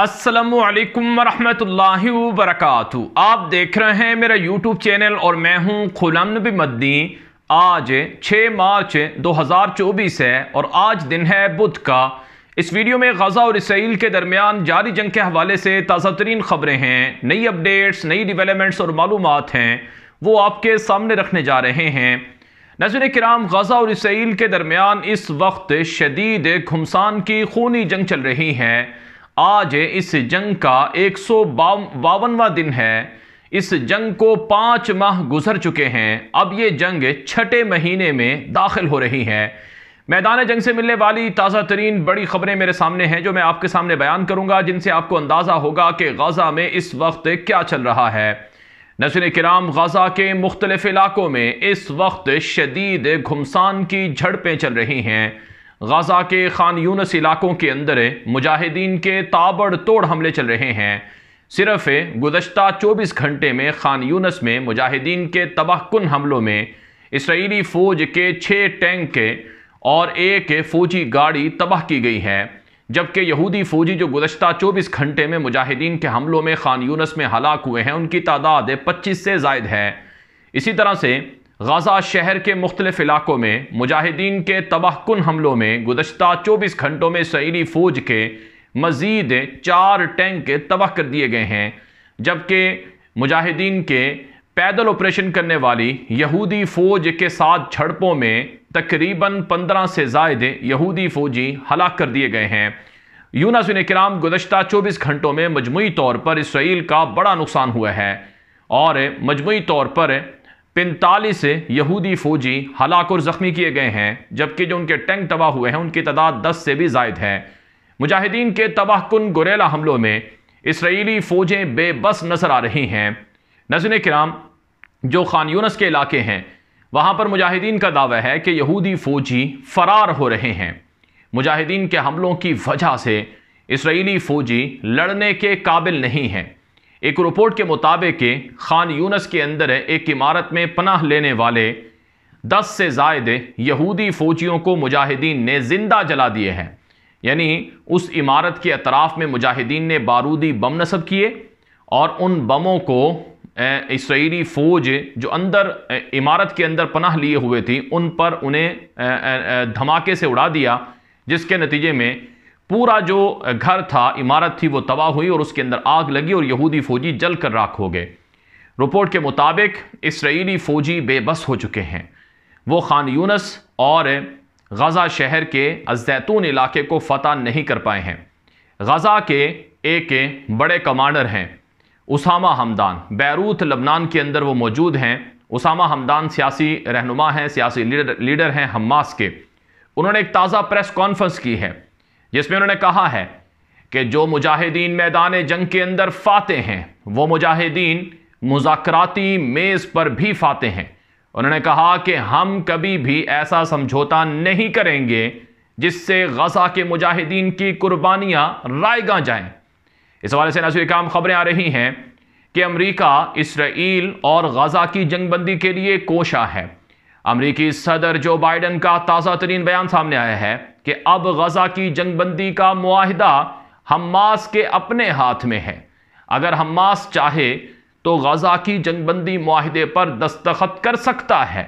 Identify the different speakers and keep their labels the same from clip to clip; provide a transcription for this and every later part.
Speaker 1: असलकम वरहमतुल्लाह वरक आप देख रहे हैं मेरा यूट्यूब चैनल और मैं हूं खुलम नबी मद्दी आज 6 मार्च 2024 है और आज दिन है बुध का इस वीडियो में गज़ा और इसराइल के दरमियान जारी जंग के हवाले से ताज़ा तरीन ख़बरें हैं नई अपडेट्स नई डिवेलपमेंट्स और मालूम हैं वो आपके सामने रखने जा रहे हैं नजर कराम गजा और इसराइल के दरमियान इस वक्त शदीद घुमसान की खूनी जंग चल रही है आज इस जंग का एक सौ बावनवा दिन है इस जंग को पाँच माह गुजर चुके हैं अब ये जंग छठे महीने में दाखिल हो रही है मैदान जंग से मिलने वाली ताज़ा तरीन बड़ी खबरें मेरे सामने हैं जो मैं आपके सामने बयान करूंगा जिनसे आपको अंदाज़ा होगा कि गज़ा में इस वक्त क्या चल रहा है नसर कराम गज़ा के मुख्तलिफ इलाकों में इस वक्त शदीद घुमसान की झड़पें चल रही हैं गजा के खान यूनस इलाकों के अंदर मुजाहिदीन के ताबड़ तोड़ हमले चल रहे हैं सिर्फ गुजशत 24 घंटे में खान यूनस में मुजाहिदीन के तबाहकुन हमलों में इसराइली फ़ौज के छः टैंक और एक फ़ौजी गाड़ी तबाह की गई है जबकि यहूदी फ़ौजी जो गुजशत 24 घंटे में मुजाहिदीन के हमलों में खान यूनस में हलाक हुए हैं उनकी तादाद 25 से जायद है इसी तरह से गजा शहर के मुख्तलिफ इलाकों में मुजाहिदीन के तबाहकुन हमलों में गुजशत चौबीस घंटों में सैली फौज के मज़ीद चार टैंक तबाह कर दिए गए हैं जबकि मुजाहिदीन के पैदल ऑपरेशन करने वाली यहूदी फौज के साथ झड़पों में तकरीबन पंद्रह से जायद यहूदी फौजी हलाक कर दिए गए हैं यूनाजुन कराम गुजशत चौबीस घंटों में मजमू तौर पर इसराइल का बड़ा नुकसान हुआ है और मजमू तौर पर पैंतालीस यहूदी फौजी हलाक और ज़ख्मी किए गए हैं जबकि जो उनके टैंक तबाह हुए हैं उनकी तादाद दस से भी जायद है मुजाहिदीन के तबाह कन गुरेला हमलों में इसराइली फ़ौजें बेबस नजर आ रही हैं नजर कराम जो खान यूनस के इलाके हैं वहाँ पर मुजाहिदीन का दावा है कि यहूदी फ़ौजी फ़रार हो रहे हैं मुजाहिदीन के हमलों की वजह से इसराइली फ़ौजी लड़ने के काबिल नहीं हैं एक रिपोर्ट के मुताबिक खान यूनस के अंदर एक इमारत में पनाह लेने वाले दस से जायद यहूदी फौजियों को मुजाहिदीन ने जिंदा जला दिए हैं यानी उस इमारत के अतराफ़ में मुजाहिदीन ने बारूदी बम नस्ब किए और उन बमों को इसराइली फ़ौज जो अंदर इमारत के अंदर पनाह लिए हुए थी उन पर उन्हें धमाके से उड़ा दिया जिसके नतीजे में पूरा जो घर था इमारत थी वो तबाह हुई और उसके अंदर आग लगी और यहूदी फ़ौजी जल कर राख हो गए रिपोर्ट के मुताबिक इसराइली फ़ौजी बेबस हो चुके हैं वो खान यूनस और गज़ा शहर के अजैतून इलाके को फतह नहीं कर पाए हैं गज़ा के एक बड़े कमांडर हैं उसामा हमदान बैरूत लबनान के अंदर वो मौजूद हैं उसामा हमदान सियासी रहनुमा हैं सियासी लीडर लीडर हैं हमास के उन्होंने एक ताज़ा प्रेस कॉन्फ्रेंस की है जिसमें उन्होंने कहा है कि जो मुजाहिदीन मैदान जंग के अंदर फाते हैं वो मुजाहिदीन मुजाकराती मेज़ पर भी फाते हैं उन्होंने कहा कि हम कभी भी ऐसा समझौता नहीं करेंगे जिससे गजा के मुजाहिदीन की कुर्बानियाँ रायगा जाएं इस हवाले से नसर काम खबरें आ रही हैं कि अमरीका इसराइल और गजा की जंगबंदी के लिए कोशा है अमरीकी सदर जो बाइडन का ताज़ा तरीन बयान सामने आया है कि अब गजा की जंगबंदी का माहदा हमास के अपने हाथ में है अगर हमास चाहे तो गजा की जंगबंदी माहदे पर दस्तखत कर सकता है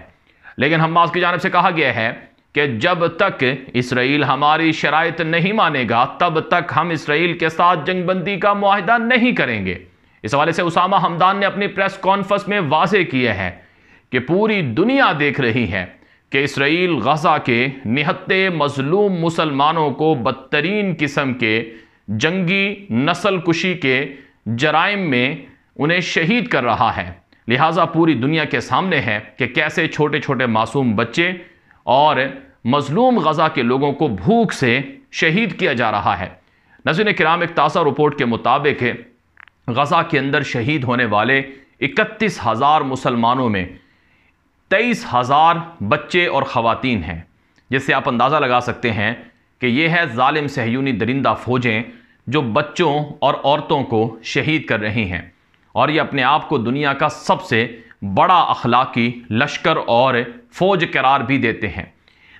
Speaker 1: लेकिन हमास की जानब से कहा गया है कि जब तक इसराइल हमारी शरात नहीं मानेगा तब तक हम इसराइल के साथ जंगबंदी का माहदा नहीं करेंगे इस हवाले से उसामा हमदान ने अपनी प्रेस कॉन्फ्रेंस में वाजे किए हैं कि पूरी दुनिया देख रही है कि इसराइल गज़ा के निहत्ते मज़लूम मुसलमानों को बदतरीन किस्म के जंगी नस्ल कुशी के जराइम में उन्हें शहीद कर रहा है लिहाजा पूरी दुनिया के सामने है कि कैसे छोटे छोटे मासूम बच्चे और मज़लूम गज़ा के लोगों को भूख से शहीद किया जा रहा है नजर कराम एक ताज़ा रिपोर्ट के मुताबिक गज़ा के अंदर शहीद होने वाले इकतीस हज़ार मुसलमानों में तेईस हज़ार बच्चे और ख़वान हैं जिससे आप अंदाज़ा लगा सकते हैं कि यह है ालिम सहयूनी दरिंदा फ़ौजें जो बच्चों और औरतों को शहीद कर रही हैं और ये अपने आप को दुनिया का सबसे बड़ा अखलाकी लश्कर और फ़ौज करार भी देते हैं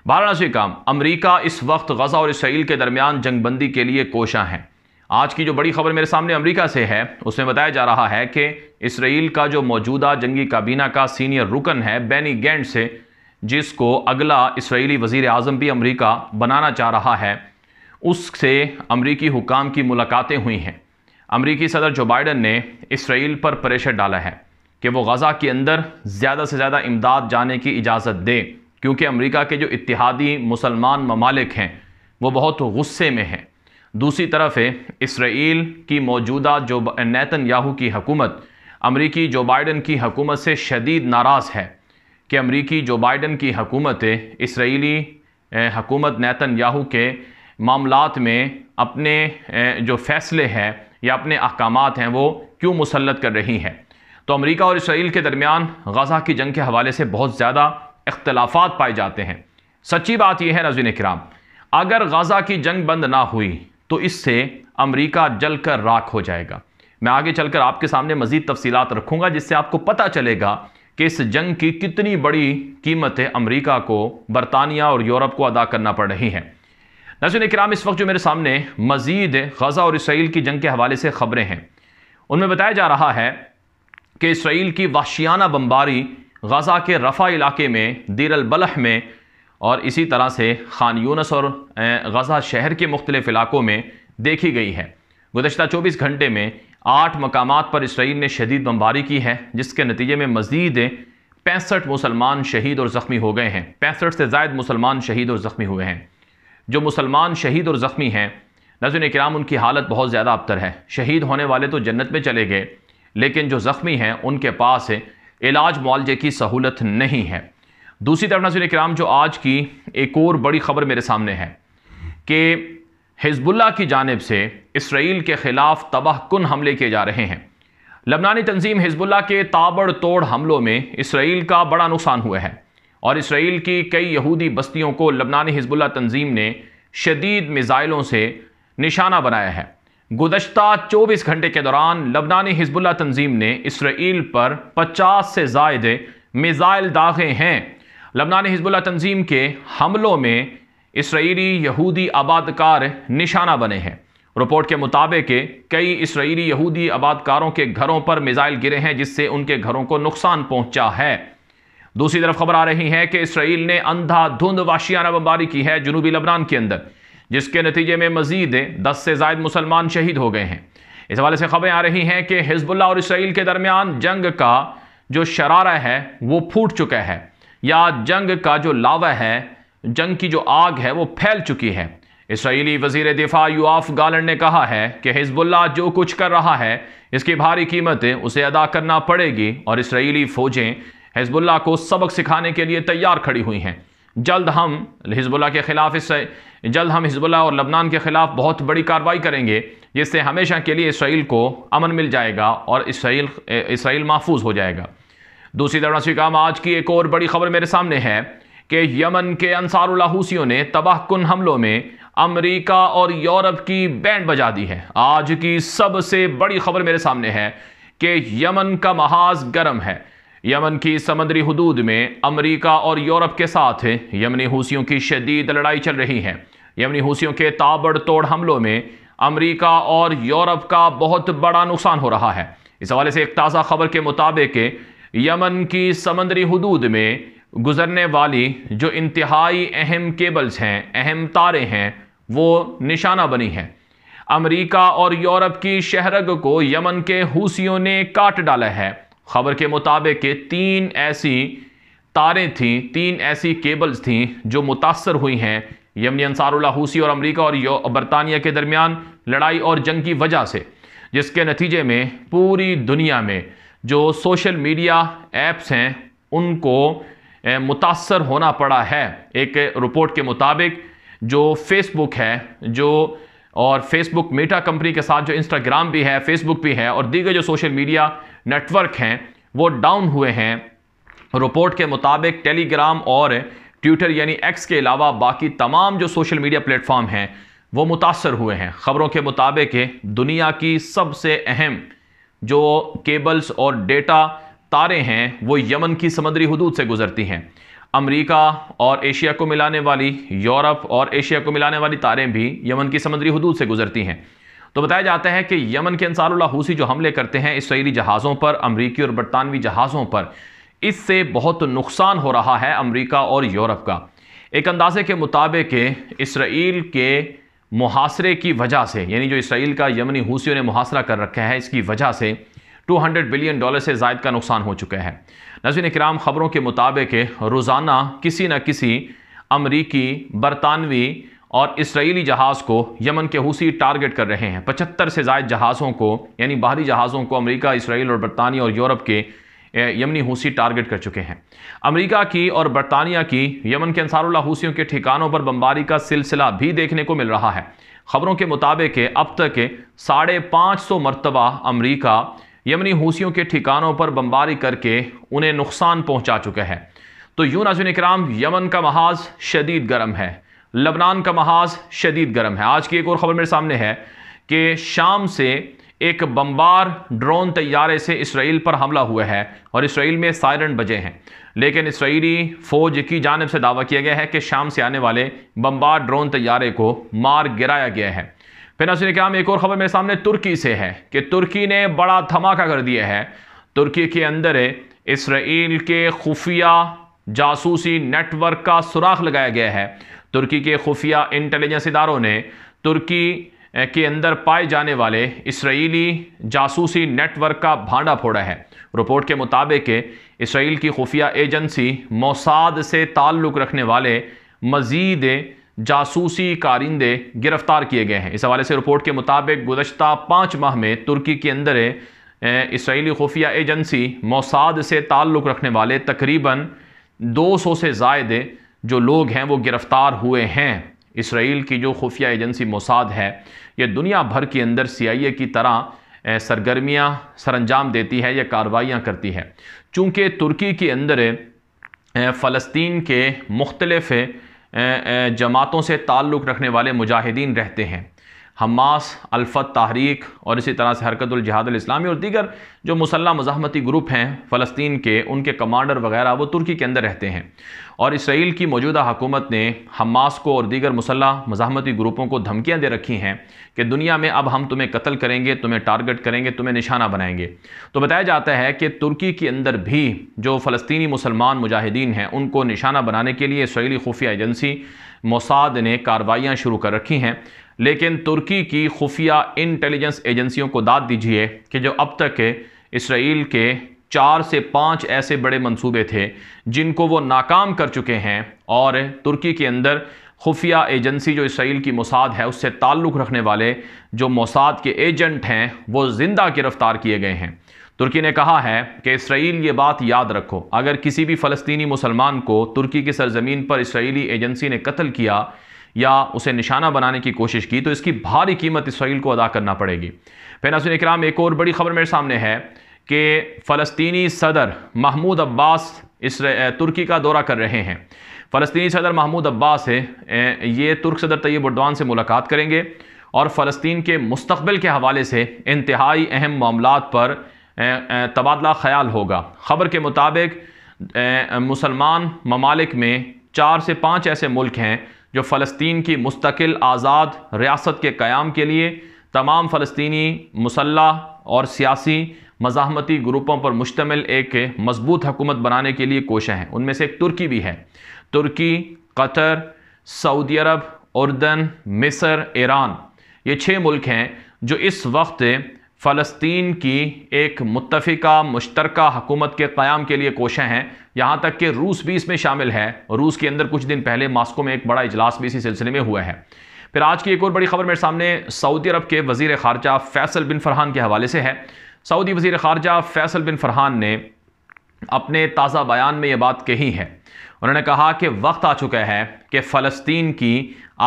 Speaker 1: वाराणसी काम अमरीका इस वक्त गज़ा और इसराइल के दरमियान जंगबंदी के लिए कोशा हैं आज की जो बड़ी खबर मेरे सामने अमेरिका से है उसमें बताया जा रहा है कि इसराइल का जो मौजूदा जंगी काबीना का सीनियर रुकन है बैनी गेंड से जिसको अगला इसराइली वजीर अजम भी अमरीका बनाना चाह रहा है उससे अमरीकी हुकाम की मुलाकातें हुई हैं अमरीकी सदर जो बाइडन ने इसराइल पर प्रेशर डाला है कि वो गज़ा के अंदर ज़्यादा से ज़्यादा इमदाद जाने की इजाज़त दे क्योंकि अमरीका के जो इतिहादी मुसलमान ममालिक हैं वो बहुत गुस्से में हैं दूसरी तरफ है इसराइल की मौजूदा जो नैतन याहू की हकूमत अमरीकी जो बाइडन की हकूमत से शदीद नाराज़ है कि अमरीकी जो बाइडन की हकूमत इसराइली हकूमत नैतन याहू के मामलात में अपने जो फैसले हैं या अपने अहकाम हैं वो क्यों मुसलत कर रही हैं तो अमरीका और इसराइल के दरमियान गजा की जंग के हवाले से बहुत ज़्यादा इख्तलाफात पाए जाते हैं सच्ची बात यह है नजीन कराम अगर गजा की जंग बंद ना हुई तो इससे जल जलकर राख हो जाएगा मैं आगे चलकर आपके सामने मजीद तफसीत रखूंगा जिससे आपको पता चलेगा कि इस जंग की कितनी बड़ी कीमतें अमरीका को बरतानिया और यूरोप को अदा करना पड़ रही हैं नजर कराम इस वक्त जो मेरे सामने मजीद गज़ा और इसराइल की जंग के हवाले से खबरें हैं उनमें बताया जा रहा है कि इसराइल की वाशियाना बम्बारी गज़ा के रफ़ा इलाके में दीरल बलह में और इसी तरह से खान यूनस और गज़ा शहर के मुख्तलिफ इलाकों में देखी गई है गुजशत चौबीस घंटे में आठ मकाम पर इसराइल ने शदीद बमबारी की है जिसके नतीजे में मज़ीद पैंसठ मुसलमान शहीद और ज़ख्मी हो गए हैं पैंसठ से जायद मुसलमान शहीद और ज़ख्मी हुए हैं जो मुसलमान शहीद और ज़ख्मी हैं नजन कराम उनकी हालत बहुत ज़्यादा अबतर है शहीद होने वाले तो जन्नत में चले गए लेकिन जो ज़ख्मी हैं उनके पास इलाज मुआवजे की सहूलत नहीं है दूसरी तरफ नाजिन कराम जो आज की एक और बड़ी ख़बर मेरे सामने है कि हिजबुल्ला की जानब से इसराइल के ख़िलाफ़ तबाह कन हमले किए जा रहे हैं लबनानी तंजीम हिजबुल्ला के ताबड़ तोड़ हमलों में इसराइल का बड़ा नुकसान हुआ है और इसराइल की कई यहूदी बस्तियों को लबनानी हिजबुल्ला तंजीम ने शदीद मिज़ाइलों से निशाना बनाया है गुजशत 24 घंटे के दौरान लबनानी हिजबुल्ला तंजीम ने इसराइल पर 50 से जायद मिज़ाइल दागे हैं लबनान हिजबुल्ला तंजीम के हमलों में इसराइली यहूदी आबादकार निशाना बने हैं रिपोर्ट के मुताबिक कई इसराइली यहूदी आबादकारों के घरों पर मिज़ाइल गिरे हैं जिससे उनके घरों को नुकसान पहुंचा है दूसरी तरफ खबर आ रही है कि इसराइल ने अंधाधुंध वाशियाना बमबारी की है जनूबी लबनान के अंदर जिसके नतीजे में मजीद दस से जायद मुसलमान शहीद हो गए हैं इस हवाले से खबरें आ रही हैं कि हिजबुल्ला और इसराइल के दरमियान जंग का जो शरारा है वो फूट चुका है या जंग का जो लावा है जंग की जो आग है वो फैल चुकी है इसराइली वजीर दिफा यूआफ गालन ने कहा है कि हिजबुल्ला जो कुछ कर रहा है इसकी भारी कीमतें उसे अदा करना पड़ेगी और इसराइली फ़ौजें हिजबुल्ला को सबक सिखाने के लिए तैयार खड़ी हुई हैं जल्द हम हिजबुल्ला के ख़िलाफ़ इस जल्द हम हिजबुल्ला और लबनान के ख़िलाफ़ बहुत बड़ी कार्रवाई करेंगे जिससे हमेशा के लिए इसराइल को अमन मिल जाएगा और इसराइल इसराइल महफूज हो जाएगा दूसरी तरफ काम आज की एक और बड़ी खबर मेरे सामने है कि यमन के अंसारूसियों ने तबाहकुन हमलों में अमरीका और यूरोप की बैंड बजा दी है आज की सबसे बड़ी खबर मेरे सामने है कि यमन का महाज गर्म है यमन की समंदरी हदूद में अमेरिका और यूरोप के साथ यमनी हूसियों की शदीद लड़ाई चल रही है यमनी हूसियों के ताबड़तोड़ हमलों में अमेरिका और यूरोप का बहुत बड़ा नुकसान हो रहा है इस हवाले से एक ताज़ा खबर के मुताबिक यमन की समंदरी हदूद में गुजरने वाली जो इंतहाई अहम केबल्स हैं अहम तारे हैं वो निशाना बनी हैं अमेरिका और यूरोप की शहरग को यमन के हूसियों ने काट डाला है खबर के मुताबिक तीन ऐसी तारें थीं तीन ऐसी केबल्स थीं जो मुतासर हुई हैं यमनी अंसारुल्ला हूसी और अमेरिका और बरतानिया के दरमियान लड़ाई और जंग की वजह से जिसके नतीजे में पूरी दुनिया में जो सोशल मीडिया ऐप्स हैं उनको मुतासर होना पड़ा है एक रिपोर्ट के मुताबिक जो फेसबुक है जो और फेसबुक मेटा कंपनी के साथ जो इंस्टाग्राम भी है फेसबुक भी है और दीगर जो सोशल मीडिया नेटवर्क हैं वो डाउन हुए हैं रिपोर्ट के मुताबिक टेलीग्राम और ट्विटर यानी एक्स के अलावा बाकी तमाम जो सोशल मीडिया प्लेटफॉर्म हैं वो मुतासर हुए हैं ख़बरों के मुताबिक दुनिया की सबसे अहम जो केबल्स और डेटा तारे हैं वो यमन की समुद्री हदूद से गुजरती हैं अमेरिका और एशिया को मिलाने वाली यूरोप और एशिया को मिलाने वाली तारें भी यमन की समुद्री हदूद से गुजरती हैं तो बताया जाता है कि यमन के अंसारुल्ला हूसी जो हमले करते हैं इसराइली जहाज़ों पर अमरीकी और बरतानवी जहाज़ों पर इससे बहुत नुकसान हो रहा है अमरीका और यूरोप का एक अंदाजे के मुताबिक इसराइल के मुहासरे की वजह से यानी जो इसराइल का यमनी हूसियों ने मुहासरा कर रखा है इसकी वजह से 200 बिलियन डॉलर से जायद का नुकसान हो चुका है नजर कराम ख़बरों के मुताबिक रोज़ाना किसी न किसी अमरीकी बरतानवी और इसराइली जहाज़ को यमन के हूसी टारगेट कर रहे हैं पचहत्तर से जायद जहाज़ों को यानी बाहरी जहाज़ों को अमेरिका इसराइल और बरतानिया और यूरोप के यमनी हूसी टारगेट कर चुके हैं अमेरिका की और बरतानिया की यमन के अंसारुल्ला हूसियों के ठिकानों पर बमबारी का सिलसिला भी देखने को मिल रहा है खबरों के मुताबिक अब तक साढ़े पाँच सौ मरतबा अमरीका यमनी हूसियों के ठिकानों पर बमबारी करके उन्हें नुकसान पहुंचा चुका है तो यू नाजुन कराम यमन का महाज शदीद गर्म है लबनान का महाज शदीद गर्म है आज की एक और ख़बर मेरे सामने है कि शाम से एक बम्बार ड्रोन तैयारे से इसराइल पर हमला हुआ है और इसराइल में सायरन बजे हैं लेकिन इसराइली फ़ौज की जानब से दावा किया गया है कि शाम से आने वाले बम्बार ड्रोन तैयारे को मार गिराया गया है फिर क्या एक और ख़बर मेरे सामने तुर्की से है कि तुर्की ने बड़ा धमाका कर दिया है तुर्की के अंदर इसराइल के खुफिया जासूसी नेटवर्क का सुराख लगाया गया है तुर्की के खुफिया इंटेलिजेंस इदारों ने तुर्की के अंदर पाए जाने वाले इसराइली जासूसी नेटवर्क का भांडा फोड़ा है रिपोर्ट के मुताबिक इसराइल की खुफिया एजेंसी मोसाद से ताल्लुक़ रखने वाले मज़ीद जासूसी कारिंदे गिरफ्तार किए गए हैं इस हवाले से रिपोर्ट के मुताबिक गुजशत पाँच माह में तुर्की के अंदर इसराइली खुफिया एजेंसी मोसाद से ताल्लुक़ रखने वाले तकरीबन 200 से जायद जो लोग हैं वो गिरफ़्तार हुए हैं इसराइल की जो खुफिया एजेंसी मोसाद है ये दुनिया भर के अंदर सीआईए की तरह सरगर्मियां सरंजाम देती है या कार्रवाइयाँ करती है चूँकि तुर्की के अंदर फ़लस्तीन के मुख्तलफ़ जमातों से ताल्लुक़ रखने वाले मुजाहिदीन रहते हैं हमास अल्फ़त तहरीक और इसी तरह से इस्लामी और दीगर जो मुसल्ह मज़ामती ग्रुप हैं फ़लस्तीन के उनके कमांडर वगैरह वो तुर्की के अंदर रहते हैं और इसराइल की मौजूदा हुकूमत ने हमास को और दीगर मुसल्ह मज़ामती ग्रुपों को धमकियाँ दे रखी हैं कि दुनिया में अब हम तुम्हें कत्ल करेंगे तुम्हें टारगेट करेंगे तुम्हें निशाना बनाएंगे तो बताया जाता है कि तुर्की के अंदर भी जो फ़लस्तनी मुसलमान मुजाहिदीन हैं उनको निशाना बनाने के लिए इसराइली खुफिया एजेंसी मोसाद ने कार्रवाइयाँ शुरू कर रखी हैं लेकिन तुर्की की खुफिया इंटेलिजेंस एजेंसियों को दाद दीजिए कि जो अब तक इसराइल के चार से पाँच ऐसे बड़े मंसूबे थे जिनको वो नाकाम कर चुके हैं और तुर्की के अंदर खुफिया एजेंसी जो इसराइल की मोसाद है उससे ताल्लुक़ रखने वाले जो मोसाद के एजेंट हैं वो ज़िंदा गिरफ़्तार किए गए हैं तुर्की ने कहा है कि इसराइल ये बात याद रखो अगर किसी भी फ़लस्तनी मुसलमान को तुर्की की सरजमीन पर इसराइली एजेंसी ने कत्ल किया या उसे निशाना बनाने की कोशिश की तो इसकी भारी कीमत इसराइल को अदा करना पड़ेगी फिर नाजुल इक्राम एक और बड़ी खबर मेरे सामने है कि फ़लस्तनी सदर महमूद अब्बास इस तुर्की का दौरा कर रहे हैं फ़लस्तनी सदर महमूद अब्बास है ये तुर्क सदर तैयब उर्दवान से मुलाकात करेंगे और फ़लस्तीन के मुस्तबिल के हवाले से इंतहाई अहम मामला पर तबादला ख्याल होगा खबर के मुताबिक मुसलमान ममालिक में चार से पाँच ऐसे मुल्क हैं जो फ़लस्तीन की मुस्तकिल आज़ाद रियासत के क़्याम के लिए तमाम फ़लस्तनी मुसल्ह और सियासी मज़ाहमती ग्रुपों पर मुश्तमिल एक मजबूत हकूमत बनाने के लिए कोशें हैं उनमें से एक तुर्की भी है तुर्की कतर सऊदी अरब उर्दन मिसर ईरान ये छः मुल्क हैं जो इस वक्त फ़लस्तीन की एक मुतफ़ा मुश्तर हकूमत के क़्याम के लिए कोशें हैं यहाँ तक कि रूस भी इसमें शामिल है रूस के अंदर कुछ दिन पहले मॉस्को में एक बड़ा इजलास भी इसी सिलसिले में हुआ है फिर आज की एक और बड़ी खबर मेरे सामने सऊदी अरब के वजीर खारजा फैसल बिन फरहान के हवाले से है सऊदी वजीर खारजा फैसल बिन फरहान ने अपने ताज़ा बयान में ये बात कही है उन्होंने कहा कि वक्त आ चुका है कि फ़लस्तीन की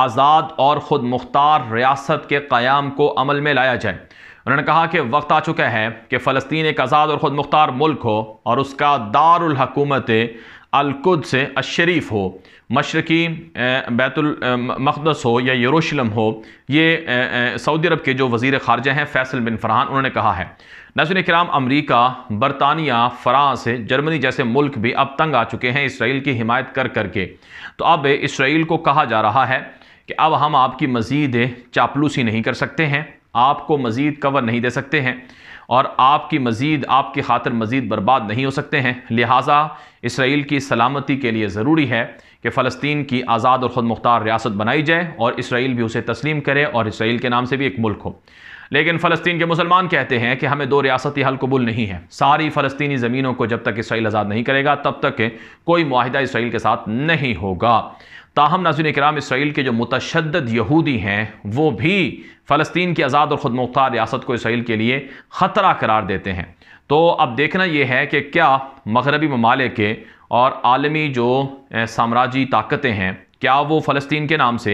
Speaker 1: आज़ाद और ख़ुद मुख्तार रियासत के क़्याम को अमल में लाया जाए उन्होंने कहा कि वक्त आ चुका है कि फ़लस्तीन एक आज़ाद और ख़ुद मुख्तार मुल्क हो और उसका दारकूमत अलकुद से अशरीफ हो मशरकी बैतुलमक़दस हो या यरूशलम हो ये सऊदी अरब के जो वज़ी ख़ारजा हैं फैसल बिन फरहान उन्होंने कहा है नजर कराम अमरीका बरतानिया फ़्रांस जर्मनी जैसे मुल्क भी अब तंग आ चुके हैं इसराइल की हिमायत कर करके तो अब इसराइल को कहा जा रहा है कि अब हम आपकी मज़ीद चापलूसी नहीं कर सकते हैं आपको मज़ीद कवर नहीं दे सकते हैं और आपकी मज़ीद आपकी खातर मज़ीद बर्बाद नहीं हो सकते हैं लिहाजा इसराइल की सलामती के लिए ज़रूरी है कि फ़लस्तीन की आज़ाद और ख़ुद मुख्तार रियासत बनाई जाए और इसराइल भी उसे तस्लीम करे और इसराइल के नाम से भी एक मुल्क हो लेकिन फ़लस्तीन के मुसलमान कहते हैं कि हमें दो रियासती हल कबूल नहीं है सारी फ़लस्तीनी ज़मीनों को जब तक इसराइल आज़ाद नहीं करेगा तब तक कोई माहिदा इसराइल के साथ नहीं होगा ताहम नाजिन कराम इसराइल के जो मुतशद यहूदी हैं वो भी फ़लस्तीन की आज़ाद और ख़ुद मुख्तार रियासत को इसराइल के लिए ख़तरा करार देते हैं तो अब देखना यह है कि क्या मगरबी ममालिक और आलमी जो साम्राज्य ताकतें हैं क्या वो फ़लस्तीन के नाम से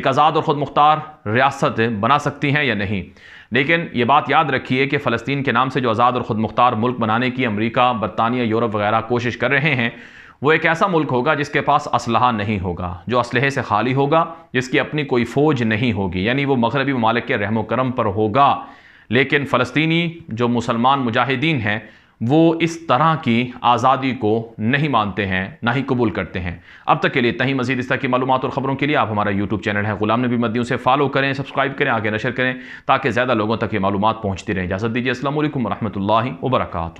Speaker 1: एक आज़ाद और ख़ुद मुख्तार रियासत बना सकती हैं या नहीं लेकिन ये बात याद रखिए कि फ़लस्तीन के नाम से जो आज़ाद और ख़ुद मुख्तार मुल्क बनाने की अमरीका बरतानिया यूरोप वगैरह कोशिश कर रहे हैं वो एक ऐसा मुल्क होगा जिसके पास असल नहीं होगा जो इसलहे से खाली होगा जिसकी अपनी कोई फ़ौज नहीं होगी यानी वो मगरबी ममालिक के करम पर होगा लेकिन फ़लस्तनी जो मुसलमान मुजाहिदीन हैं वो इस तरह की आज़ादी को नहीं मानते हैं ना ही कबूल करते हैं अब तक के लिए तहीं मजीद इस तरह की मालूम और ख़बरों के लिए आप हमारा यूट्यूब चैनल है गुलाम नबी मदियों से फॉलो करें सब्सक्राइब करें आगे नशर करें ताकि ज़्यादा लोगों तक ये मालूम पहुँचती रहें इजाज़त दीजिए असल वरहमल वर्का